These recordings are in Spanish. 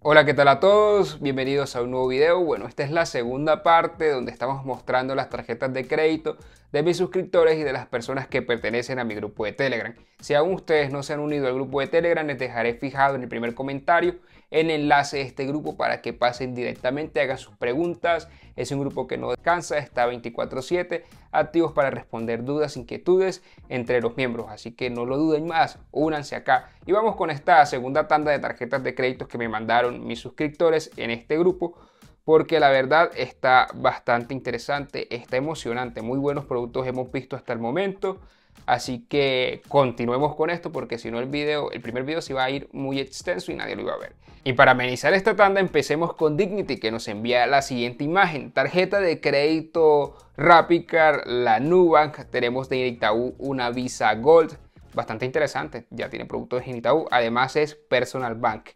Hola, ¿qué tal a todos? Bienvenidos a un nuevo video. Bueno, esta es la segunda parte donde estamos mostrando las tarjetas de crédito de mis suscriptores y de las personas que pertenecen a mi grupo de Telegram. Si aún ustedes no se han unido al grupo de Telegram, les dejaré fijado en el primer comentario el enlace de este grupo para que pasen directamente, hagan sus preguntas. Es un grupo que no descansa, está 24/7, activos para responder dudas, inquietudes entre los miembros. Así que no lo duden más, únanse acá. Y vamos con esta segunda tanda de tarjetas de créditos que me mandaron mis suscriptores en este grupo porque la verdad está bastante interesante, está emocionante, muy buenos productos hemos visto hasta el momento. Así que continuemos con esto porque si no el video, el primer video se va a ir muy extenso y nadie lo iba a ver. Y para amenizar esta tanda empecemos con Dignity que nos envía la siguiente imagen. Tarjeta de crédito Rapicard, la Nubank, tenemos de Itaú una Visa Gold, bastante interesante, ya tiene productos de Itaú, además es Personal Bank.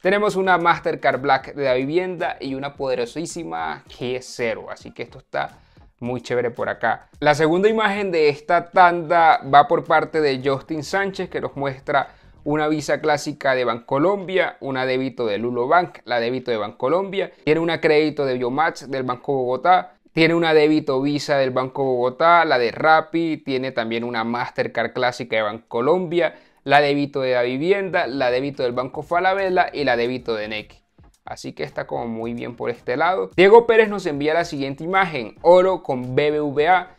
Tenemos una Mastercard Black de la vivienda y una poderosísima G0, así que esto está muy chévere por acá. La segunda imagen de esta tanda va por parte de Justin Sánchez que nos muestra una visa clásica de Colombia una débito de Lulo Bank, la débito de Colombia tiene una crédito de Biomatch del Banco Bogotá, tiene una débito Visa del Banco Bogotá, la de Rappi, tiene también una Mastercard clásica de Colombia la débito de la vivienda, la débito del Banco Falabella y la débito de Neki. Así que está como muy bien por este lado. Diego Pérez nos envía la siguiente imagen. Oro con BBVA.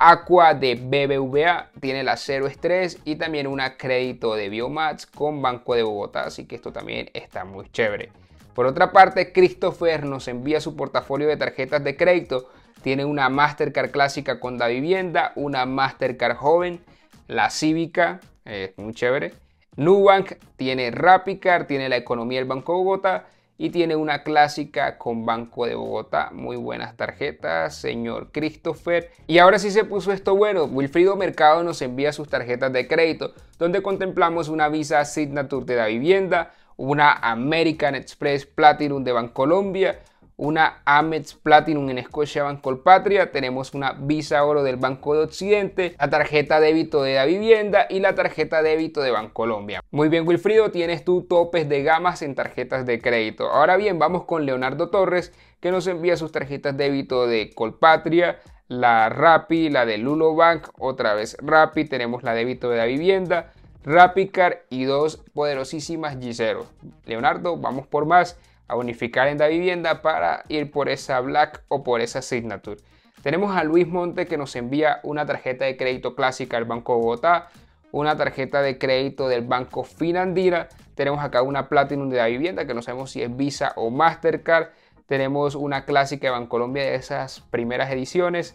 Aqua de BBVA tiene la 0.3 y también una crédito de Biomats con Banco de Bogotá, así que esto también está muy chévere. Por otra parte, Christopher nos envía su portafolio de tarjetas de crédito. Tiene una Mastercard clásica con la Vivienda, una Mastercard joven, la Cívica, es eh, muy chévere. Nubank tiene Rapicard, tiene la economía del Banco de Bogotá y tiene una clásica con Banco de Bogotá. Muy buenas tarjetas, señor Christopher. Y ahora sí se puso esto bueno. Wilfrido Mercado nos envía sus tarjetas de crédito, donde contemplamos una Visa Signature de la vivienda, una American Express Platinum de Bancolombia, una Amex Platinum en Escocia Bancolpatria, tenemos una Visa Oro del Banco de Occidente, la tarjeta débito de la vivienda y la tarjeta débito de Bancolombia. Muy bien Wilfrido, tienes tu topes de gamas en tarjetas de crédito. Ahora bien, vamos con Leonardo Torres que nos envía sus tarjetas débito de Colpatria, la Rappi, la de Lulo Bank, otra vez Rappi, tenemos la débito de la vivienda, Rapicar y dos poderosísimas Giseros. Leonardo, vamos por más a unificar en la vivienda para ir por esa Black o por esa Signature. Tenemos a Luis Monte que nos envía una tarjeta de crédito clásica del Banco Bogotá, una tarjeta de crédito del Banco Finandira, tenemos acá una Platinum de la vivienda que no sabemos si es Visa o Mastercard, tenemos una clásica de Bancolombia de esas primeras ediciones,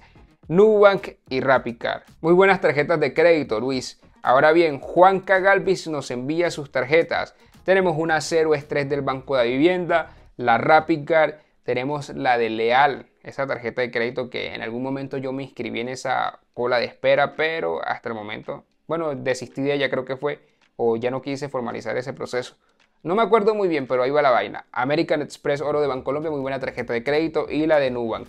Nubank y Rapicard. Muy buenas tarjetas de crédito, Luis. Ahora bien, Juan Cagalvis nos envía sus tarjetas. Tenemos una cero Estrés del Banco de Vivienda, la Rapid tenemos la de Leal, esa tarjeta de crédito que en algún momento yo me inscribí en esa cola de espera, pero hasta el momento, bueno, desistí de ella creo que fue, o ya no quise formalizar ese proceso. No me acuerdo muy bien, pero ahí va la vaina. American Express Oro de Bancolombia, muy buena tarjeta de crédito, y la de Nubank.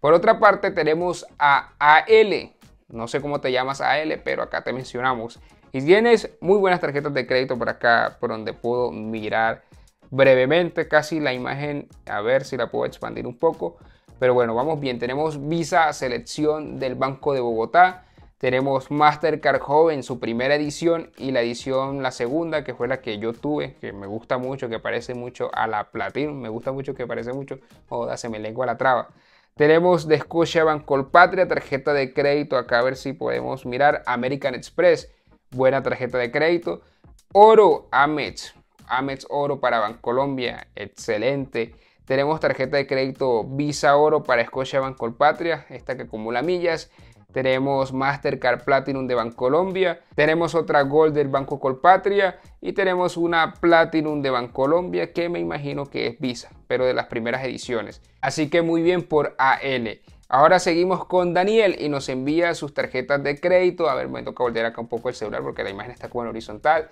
Por otra parte tenemos a AL, no sé cómo te llamas AL, pero acá te mencionamos. Y tienes muy buenas tarjetas de crédito por acá, por donde puedo mirar brevemente casi la imagen, a ver si la puedo expandir un poco. Pero bueno, vamos bien, tenemos Visa Selección del Banco de Bogotá, tenemos Mastercard Joven, su primera edición, y la edición, la segunda, que fue la que yo tuve, que me gusta mucho, que parece mucho a la Platinum, me gusta mucho, que parece mucho, joda, se me lengua la traba. Tenemos de Bancol Bancolpatria, tarjeta de crédito, acá a ver si podemos mirar American Express buena tarjeta de crédito. Oro, Amex, Amex Oro para Bancolombia, excelente. Tenemos tarjeta de crédito Visa Oro para Escocia Colpatria esta que acumula millas. Tenemos Mastercard Platinum de Colombia Tenemos otra Gold del Banco Colpatria. Y tenemos una Platinum de Bancolombia que me imagino que es Visa, pero de las primeras ediciones. Así que muy bien por AL. Ahora seguimos con Daniel y nos envía sus tarjetas de crédito. A ver, me toca voltear acá un poco el celular porque la imagen está como en horizontal.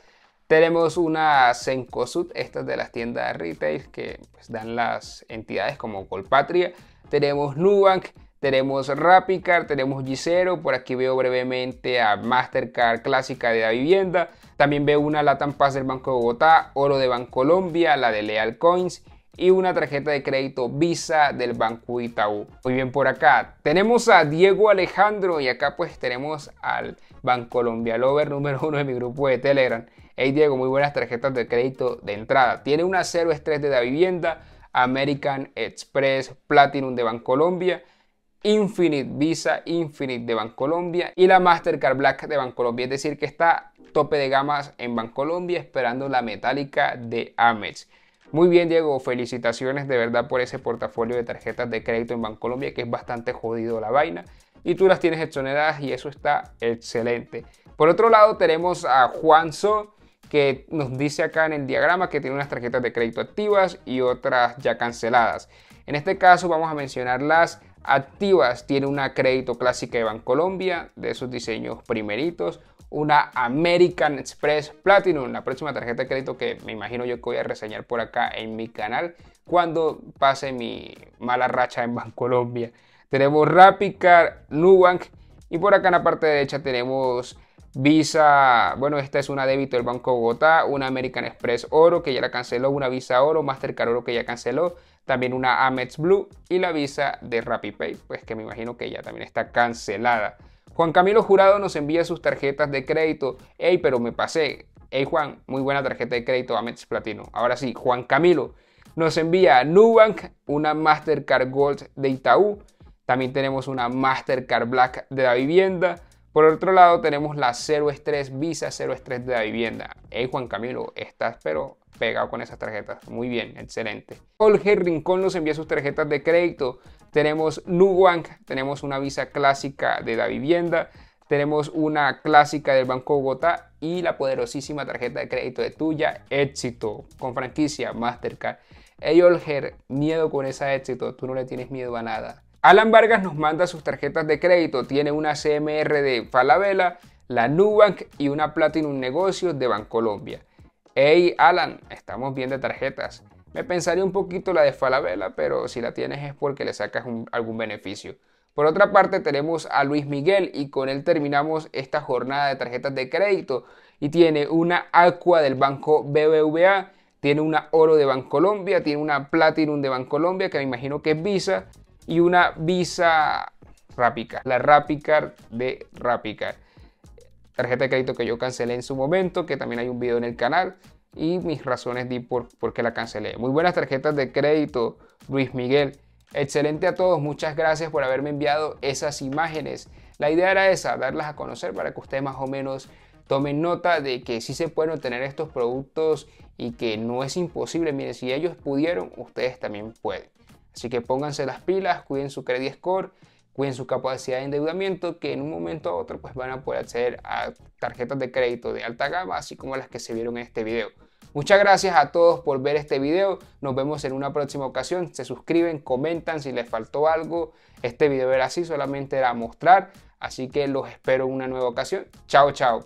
Tenemos una Sencosud, estas de las tiendas de retail que pues, dan las entidades como Colpatria. Tenemos Nubank, tenemos Rapicard, tenemos Gisero, por aquí veo brevemente a Mastercard Clásica de la Vivienda, también veo una Latam Pass del Banco de Bogotá, Oro de Bancolombia, la de Leal Coins, y una tarjeta de crédito Visa del Banco Itaú. Muy bien por acá. Tenemos a Diego Alejandro y acá pues tenemos al Bancolombia Lover número uno de mi grupo de Telegram. Hey Diego, muy buenas tarjetas de crédito de entrada. Tiene una 0.3 de la vivienda, American Express, Platinum de Bancolombia. Infinite Visa, Infinite de Colombia y la Mastercard Black de Colombia Es decir, que está tope de gamas en Bancolombia esperando la metálica de Amex. Muy bien, Diego, felicitaciones de verdad por ese portafolio de tarjetas de crédito en Bancolombia, que es bastante jodido la vaina. Y tú las tienes exoneradas y eso está excelente. Por otro lado, tenemos a Juanzo, que nos dice acá en el diagrama que tiene unas tarjetas de crédito activas y otras ya canceladas. En este caso, vamos a mencionar las activas. Tiene una crédito clásica de Bancolombia, de esos diseños primeritos una American Express Platinum, la próxima tarjeta de crédito que me imagino yo que voy a reseñar por acá en mi canal cuando pase mi mala racha en Bancolombia. Tenemos Rapicar, Nubank y por acá en la parte derecha tenemos Visa, bueno, esta es una débito del Banco Bogotá, una American Express Oro que ya la canceló, una Visa Oro, Mastercard Oro que ya canceló, también una Amex Blue y la Visa de RappiPay, pues que me imagino que ya también está cancelada. Juan Camilo Jurado nos envía sus tarjetas de crédito. Ey, pero me pasé. Ey, Juan, muy buena tarjeta de crédito Amex Platino. Ahora sí, Juan Camilo nos envía Nubank, una Mastercard Gold de Itaú. También tenemos una Mastercard Black de la vivienda. Por otro lado, tenemos la 0 estrés Visa 0 estrés de la vivienda. Ey Juan Camilo, estás pero pegado con esas tarjetas. Muy bien, excelente. Jorge Rincón nos envía sus tarjetas de crédito tenemos Nubank, tenemos una visa clásica de la vivienda, tenemos una clásica del Banco Bogotá y la poderosísima tarjeta de crédito de tuya, éxito, con franquicia Mastercard. Ey Olger, miedo con esa éxito, tú no le tienes miedo a nada. Alan Vargas nos manda sus tarjetas de crédito, tiene una CMR de Falabella, la Nubank y una Platinum Negocios de Bancolombia. Hey Alan, estamos bien de tarjetas. Me pensaría un poquito la de Falabella, pero si la tienes es porque le sacas algún beneficio. Por otra parte tenemos a Luis Miguel y con él terminamos esta jornada de tarjetas de crédito y tiene una Aqua del banco BBVA, tiene una Oro de Bancolombia, tiene una Platinum de Bancolombia que me imagino que es Visa y una Visa Rápica, la Rapicar de Rápica. Tarjeta de crédito que yo cancelé en su momento, que también hay un video en el canal y mis razones di por, qué la cancelé. Muy buenas tarjetas de crédito, Luis Miguel. Excelente a todos, muchas gracias por haberme enviado esas imágenes. La idea era esa, darlas a conocer para que ustedes más o menos tomen nota de que sí se pueden obtener estos productos y que no es imposible. Miren, si ellos pudieron, ustedes también pueden. Así que pónganse las pilas, cuiden su credit score su capacidad de endeudamiento que en un momento a otro pues van a poder acceder a tarjetas de crédito de alta gama así como las que se vieron en este video. Muchas gracias a todos por ver este video, nos vemos en una próxima ocasión, se suscriben, comentan si les faltó algo, este video era así, solamente era mostrar, así que los espero en una nueva ocasión, chao chao.